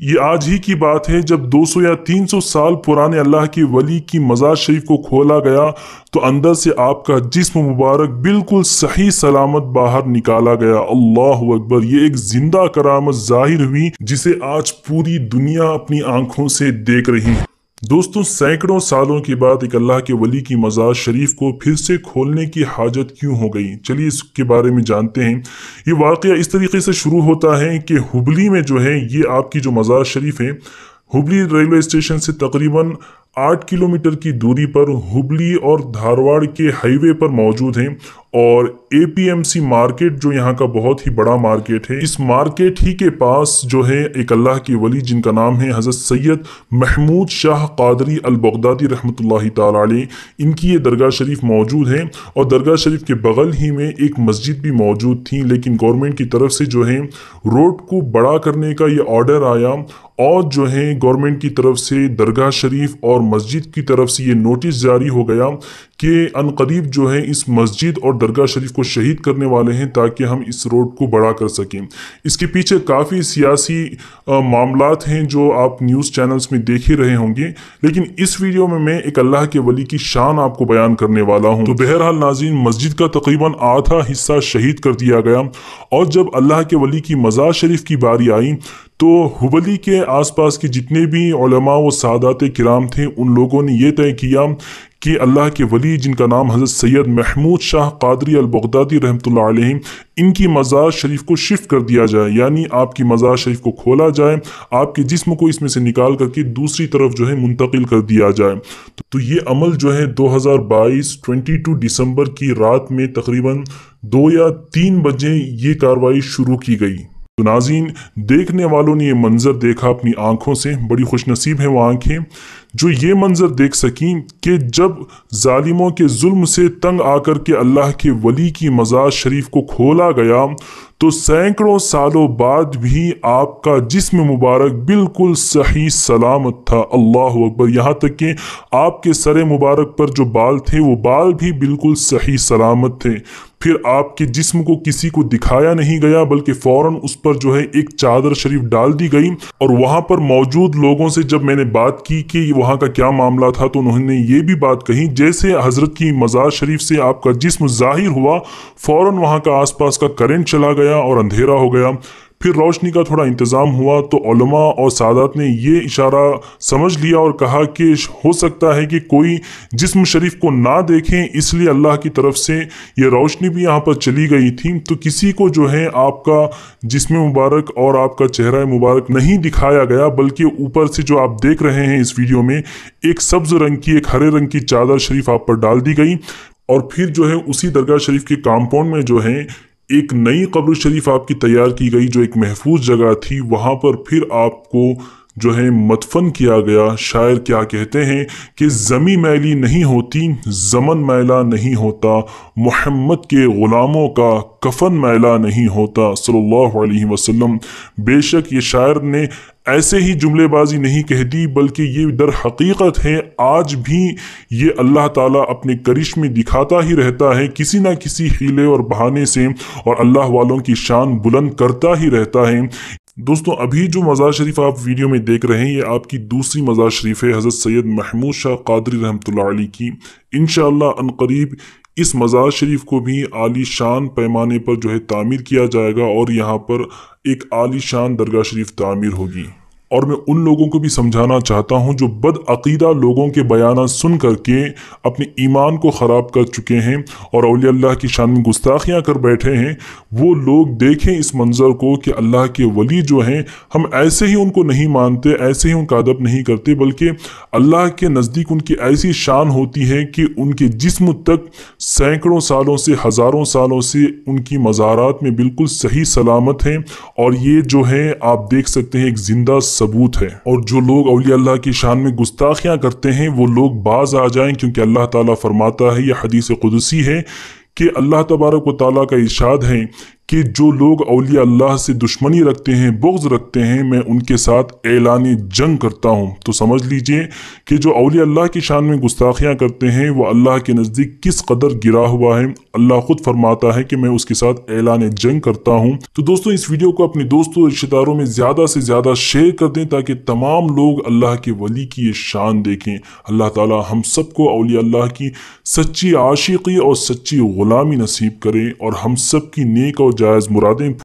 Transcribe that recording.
ये आज ही की बात है जब 200 या 300 साल पुराने अल्लाह के वली की मज़ार शरीफ को खोला गया तो अंदर से आपका जिस्म मुबारक बिल्कुल सही सलामत बाहर निकाला गया अल्लाह अकबर ये एक जिंदा करामत जाहिर हुई जिसे आज पूरी दुनिया अपनी आंखों से देख रही है दोस्तों सैकड़ों सालों के बाद एक अल्लाह के वली की मज़ार शरीफ को फिर से खोलने की हाजत क्यों हो गई चलिए इसके बारे में जानते हैं ये वाक़ इस तरीके से शुरू होता है कि हुबली में जो है ये आपकी जो मज़ार शरीफ है हुबली रेलवे स्टेशन से तकरीबन आठ किलोमीटर की दूरी पर हुबली और धारवाड़ के हाईवे पर मौजूद हैं और एपीएमसी मार्केट जो यहाँ का बहुत ही बड़ा मार्केट है इस मार्केट ही के पास जो है एक अल्लाह के वली जिनका नाम है हज़रत सैयद महमूद शाह कादरी अलबगदादी रहमत ताली इनकी ये दरगाह शरीफ मौजूद है और दरगाह शरीफ के बगल ही में एक मस्जिद भी मौजूद थी लेकिन गवर्नमेंट की तरफ से जो है रोड को बड़ा करने का ये ऑर्डर आया और जो है गवर्नमेंट की तरफ से दरगाह शरीफ और और मस्जिद की तरफ से ये नोटिस जारी हो गया के अनकरीब जो है इस मस्जिद और दरगाह शरीफ को शहीद करने वाले हैं ताकि हम इस रोड को बड़ा कर सकें इसके पीछे काफ़ी सियासी मामला हैं जो आप न्यूज़ चैनल्स में देख ही रहे होंगे लेकिन इस वीडियो में मैं एक अल्लाह के वली की शान आपको बयान करने वाला हूँ तो बहरहाल नाजीन मस्जिद का तकरीबन आधा हिस्सा शहीद कर दिया गया और जब अल्लाह के वली की मज़ार शरीफ की बारी आई तो हुबली के आसपास के जितने भी व सादात कराम थे उन लोगों ने यह तय किया कि अल्लाह के वली जिनका नाम हज़रत सैयद महमूद शाह कादरी अलबगदादी रहमत इनकी मज़ार शरीफ को शिफ्ट कर दिया जाए यानी आपकी मज़ार शरीफ को खोला जाए आपके जिस्म को इसमें से निकाल करके दूसरी तरफ जो है मुंतकिल कर दिया जाए तो ये अमल जो है 2022 टू दिसंबर की रात में तकरीबन दो या तीन बजे ये कार्रवाई शुरू की गई तो नाजीन देखने वालों ने ये मंज़र देखा अपनी आँखों से बड़ी खुश नसीब है वो आँखें जो ये मंज़र देख सकें कि जब ालिमों के जुल्म से तंग आकर के अल्लाह के वली की मजाज शरीफ को खोला गया तो सैकड़ों सालों बाद भी आपका जिसम मुबारक बिल्कुल सही सलामत था अल्लाह अकबर यहाँ तक कि आपके सर मुबारक पर जो बाल थे वो बाल भी बिल्कुल सही सलामत थे फिर आपके जिस्म को किसी को दिखाया नहीं गया बल्कि फ़ौर उस पर जो है एक चादर शरीफ डाल दी गई और वहाँ पर मौजूद लोगों से जब मैंने बात की कि वहाँ का क्या मामला था तो उन्होंने ये भी बात कही जैसे हज़रत की मज़ार शरीफ से आपका जिसम जाहिर हुआ फौरन वहाँ का आसपास का करेंट चला गया और अंधेरा हो गया फिर रोशनी का थोड़ा इंतज़ाम हुआ तो ओलमा और सादात ने ये इशारा समझ लिया और कहा कि हो सकता है कि कोई जिस्म शरीफ को ना देखें इसलिए अल्लाह की तरफ से ये रोशनी भी यहाँ पर चली गई थी तो किसी को जो है आपका जिसम मुबारक और आपका चेहरा मुबारक नहीं दिखाया गया बल्कि ऊपर से जो आप देख रहे हैं इस वीडियो में एक सब्ज़ रंग की एक हरे रंग की चादर शरीफ आप पर डाल दी गई और फिर जो है उसी दरगाह शरीफ के कॉम्पाउंड में जो है एक नई कब्र शरीफ आपकी तैयार की गई जो एक महफूज जगह थी वहाँ पर फिर आपको जो है मतफन किया गया शायर क्या कहते हैं कि ज़मी मैली नहीं होती जमन मैला नहीं होता मोहम्मद के ग़ुलामों का कफन मैला नहीं होता सल्लल्लाहु अलैहि वसल्लम बेशक ये शायर ने ऐसे ही जुमलेबाजी नहीं कह दी बल्कि ये दर हकीकत है आज भी ये अल्लाह ताला अपने करिश में दिखाता ही रहता है किसी ना किसी हीले और बहाने से और अल्लाह वालों की शान बुलंद करता ही रहता है दोस्तों अभी जो मज़ार शरीफ आप वीडियो में देख रहे हैं ये आपकी दूसरी मज़ार शरीफ है हज़रत सैयद महमूद शाह कादरी रहमत की इन करीब इस मज़ार शरीफ को भी आली शान पैमाने पर जो है तामीर किया जाएगा और यहाँ पर एक आली शान दरगाह शरीफ तामीर होगी और मैं उन लोगों को भी समझाना चाहता हूँ जो बदअकीदा लोगों के बयान सुन करके अपने ईमान को ख़राब कर चुके हैं और अल्लाह की शान में गुस्ताखियाँ कर बैठे हैं वो लोग देखें इस मंज़र को कि अल्लाह के वली जो हैं हम ऐसे ही उनको नहीं मानते ऐसे ही उनका अदब नहीं करते बल्कि अल्लाह के नज़दीक उनकी ऐसी शान होती है कि उनके जिस्म तक सैकड़ों सालों से हज़ारों सालों से उनकी मज़ारात में बिल्कुल सही सलामत हैं और ये जो हैं आप देख सकते हैं एक ज़िंदा सबूत है और जो लोग अवली अल्लाह की शान में गुस्ताखियाँ करते हैं वो लोग बाज आ जाएं क्योंकि अल्लाह ताला फरमाता है यह हदीस कुदसी है कि अल्लाह तबारक व ताली का इशाद है कि जो लोग अलिया अल्लाह से दुश्मनी रखते हैं बोग्ज रखते हैं मैं उनके साथ ऐलान जंग करता हूँ तो समझ लीजिए कि जो अलिया अल्लाह की शान में गुस्ताखियाँ करते हैं वह अल्लाह के नज़दीक किस कदर गिरा हुआ है अल्लाह खुद फरमाता है कि मैं उसके साथ ऐलान जंग करता हूँ तो दोस्तों इस वीडियो को अपने दोस्तों रिश्तेदारों में ज़्यादा से ज़्यादा शेयर कर दें ताकि तमाम लोग अल्लाह के वली की ये शान देखें अल्लाह ताली हम सबको अलिया अल्लाह की सच्ची आशिकी और सच्ची ग़ुलामी नसीब करें और हम सब की नेक और caiz muradem